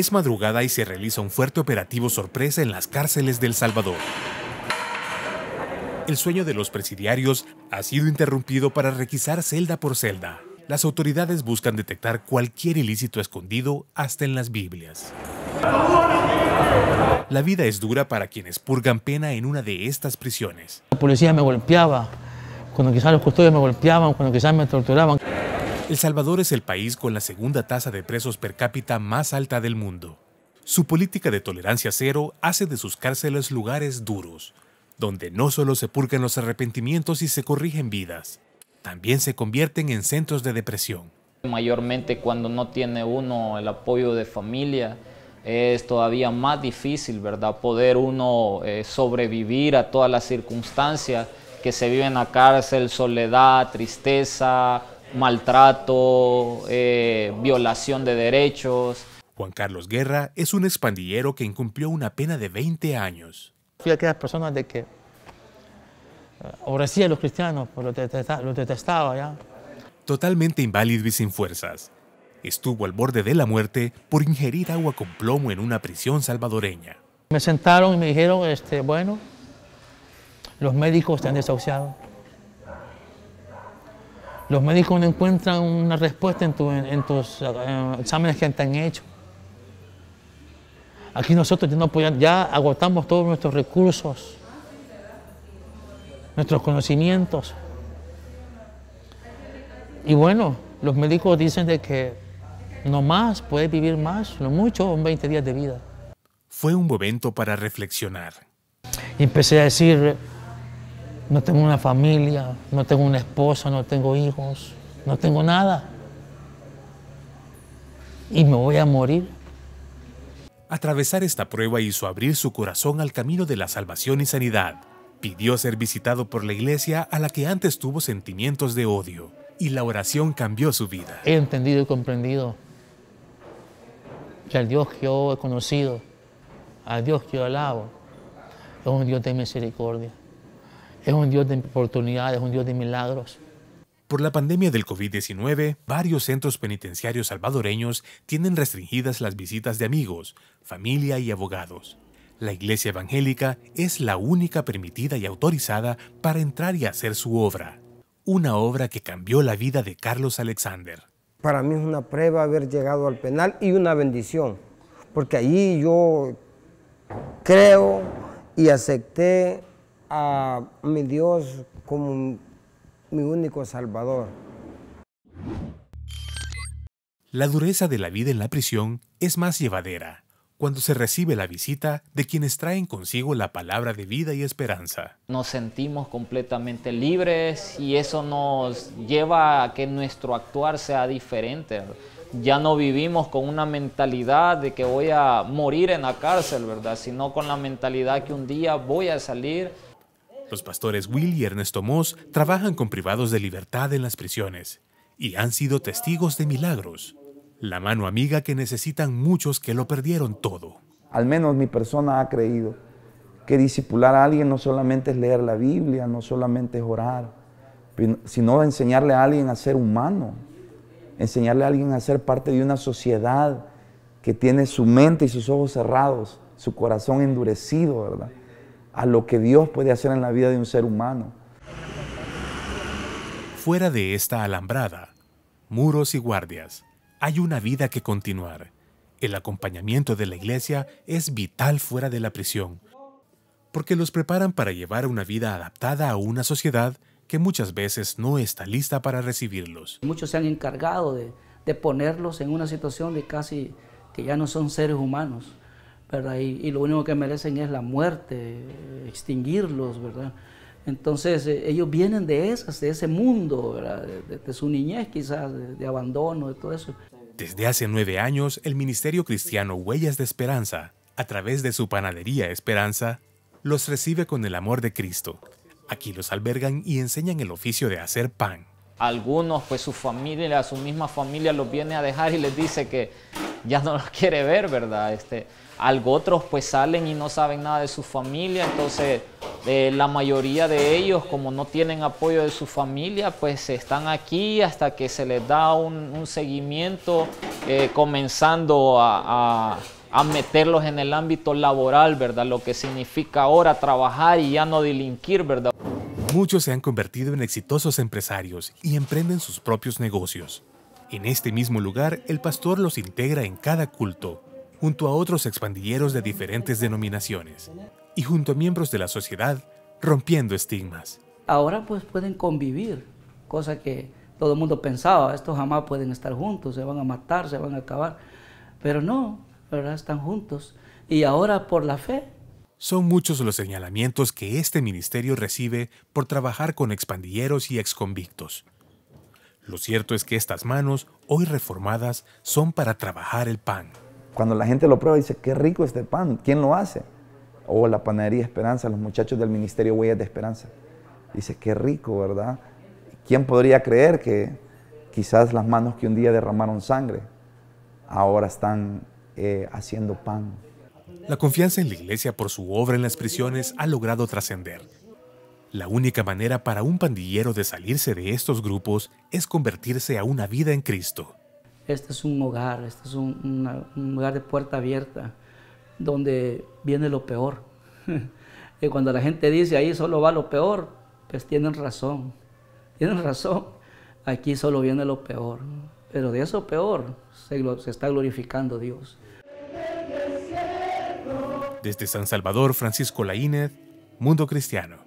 es madrugada y se realiza un fuerte operativo sorpresa en las cárceles del Salvador. El sueño de los presidiarios ha sido interrumpido para requisar celda por celda. Las autoridades buscan detectar cualquier ilícito escondido hasta en las Biblias. La vida es dura para quienes purgan pena en una de estas prisiones. La policía me golpeaba, cuando quizás los custodios me golpeaban, cuando quizás me torturaban. El Salvador es el país con la segunda tasa de presos per cápita más alta del mundo. Su política de tolerancia cero hace de sus cárceles lugares duros, donde no solo se purgan los arrepentimientos y se corrigen vidas, también se convierten en centros de depresión. Mayormente cuando no tiene uno el apoyo de familia, es todavía más difícil, ¿verdad? Poder uno eh, sobrevivir a todas las circunstancias que se viven en la cárcel, soledad, tristeza, maltrato, eh, violación de derechos. Juan Carlos Guerra es un expandillero que incumplió una pena de 20 años. Fui aquellas personas de que eh, aborrecía a los cristianos, pues, los detestaba, ya. Totalmente inválido y sin fuerzas. Estuvo al borde de la muerte por ingerir agua con plomo en una prisión salvadoreña. Me sentaron y me dijeron, este, bueno, los médicos te han desahuciado los médicos no encuentran una respuesta en, tus eh, exámenes que te han hecho. Aquí nosotros ya, agotamos todos nuestros recursos, nuestros conocimientos. Y bueno, los médicos dicen de que no más, puedes vivir más, no mucho, 20 días de vida. Fue un momento para reflexionar. empecé a decir, no tengo una familia, no tengo una esposa, no tengo hijos, no tengo nada. Y me voy a morir. Atravesar esta prueba hizo abrir su corazón al camino de la salvación y sanidad. Pidió ser visitado por la iglesia a la que antes tuvo sentimientos de odio y la oración cambió su vida. He entendido y comprendido que el Dios que yo he conocido, al Dios que yo alabo, es un Dios de misericordia. Es un Dios de oportunidades, un Dios de milagros. Por la pandemia del COVID-19, varios centros penitenciarios salvadoreños tienen restringidas las visitas de amigos, familia y abogados. La iglesia evangélica es la única permitida y autorizada para entrar y hacer su obra, una obra que cambió la vida de Carlos Alexander. Para mí es una prueba haber llegado al penal y una bendición, porque allí yo creo y acepté a mi Dios como mi único salvador. La dureza de la vida en la prisión es más llevadera cuando se recibe la visita de quienes traen consigo la palabra de vida y esperanza. Nos sentimos completamente libres y eso nos lleva a que nuestro actuar sea diferente. Ya no vivimos con una mentalidad de que voy a morir en la cárcel, ¿verdad? Sino con la mentalidad que un día voy a salir los pastores Will y Ernesto Moss trabajan con privados de libertad en las prisiones y han sido testigos de milagros. La mano amiga que necesitan muchos que lo perdieron todo. Al menos mi persona ha creído que disipular a alguien no solamente es leer la Biblia, no solamente es orar, sino enseñarle a alguien a ser humano, enseñarle a alguien a ser parte de una sociedad que tiene su mente y sus ojos cerrados, su corazón endurecido, ¿verdad? a lo que Dios puede hacer en la vida de un ser humano. Fuera de esta alambrada, muros y guardias, hay una vida que continuar. El acompañamiento de la iglesia es vital fuera de la prisión, porque los preparan para llevar una vida adaptada a una sociedad que muchas veces no está lista para recibirlos. Muchos se han encargado de, de ponerlos en una situación de casi que ya no son seres humanos, y, lo único que merecen es la muerte, extinguirlos, ¿verdad? Entonces eh, ellos vienen de, esas, de ese mundo, De, su niñez quizás, de, abandono, de todo eso. Desde hace nueve años, el Ministerio Cristiano Huellas de Esperanza, a través de su panadería Esperanza, los recibe con el amor de Cristo. Aquí los albergan y enseñan el oficio de hacer pan. Algunos, pues su familia, su misma familia los viene a dejar y les dice que ya no los quiere ver, ¿verdad? Este, pues salen y no saben nada de su familia, entonces eh, la mayoría de ellos como no tienen apoyo de su familia pues están aquí hasta que se les da un, seguimiento eh, comenzando a, meterlos en el ámbito laboral, ¿verdad? Lo que significa ahora trabajar y ya no delinquir, ¿verdad? Muchos se han convertido en exitosos empresarios y emprenden sus propios negocios. En este mismo lugar, el pastor los integra en cada culto, junto a otros expandilleros de diferentes denominaciones y junto a miembros de la sociedad, rompiendo estigmas. Ahora pues pueden convivir, cosa que todo el mundo pensaba, estos jamás pueden estar juntos, se van a matar, se van a acabar, pero no, ¿verdad? Están juntos y ahora por la fe. Son muchos los señalamientos que este ministerio recibe por trabajar con expandilleros y exconvictos. Lo cierto es que estas manos, hoy reformadas, son para trabajar el pan. Cuando la gente lo prueba, dice, qué rico este pan, ¿quién lo hace? O la panadería Esperanza, los muchachos del Ministerio Huellas de Esperanza. Dice, qué rico, ¿verdad? ¿Quién podría creer que quizás las manos que un día derramaron sangre ahora están eh, haciendo pan? La confianza en la iglesia por su obra en las prisiones ha logrado trascender la única manera para un pandillero de salirse de estos grupos es convertirse a una vida en Cristo. Este es un hogar, este es un, lugar de puerta abierta, donde viene lo peor. y cuando la gente dice ahí solo va lo peor, pues tienen razón, tienen razón. Aquí solo viene lo peor, pero de eso peor se, se está glorificando Dios. Desde San Salvador, Francisco Laínez, Mundo Cristiano.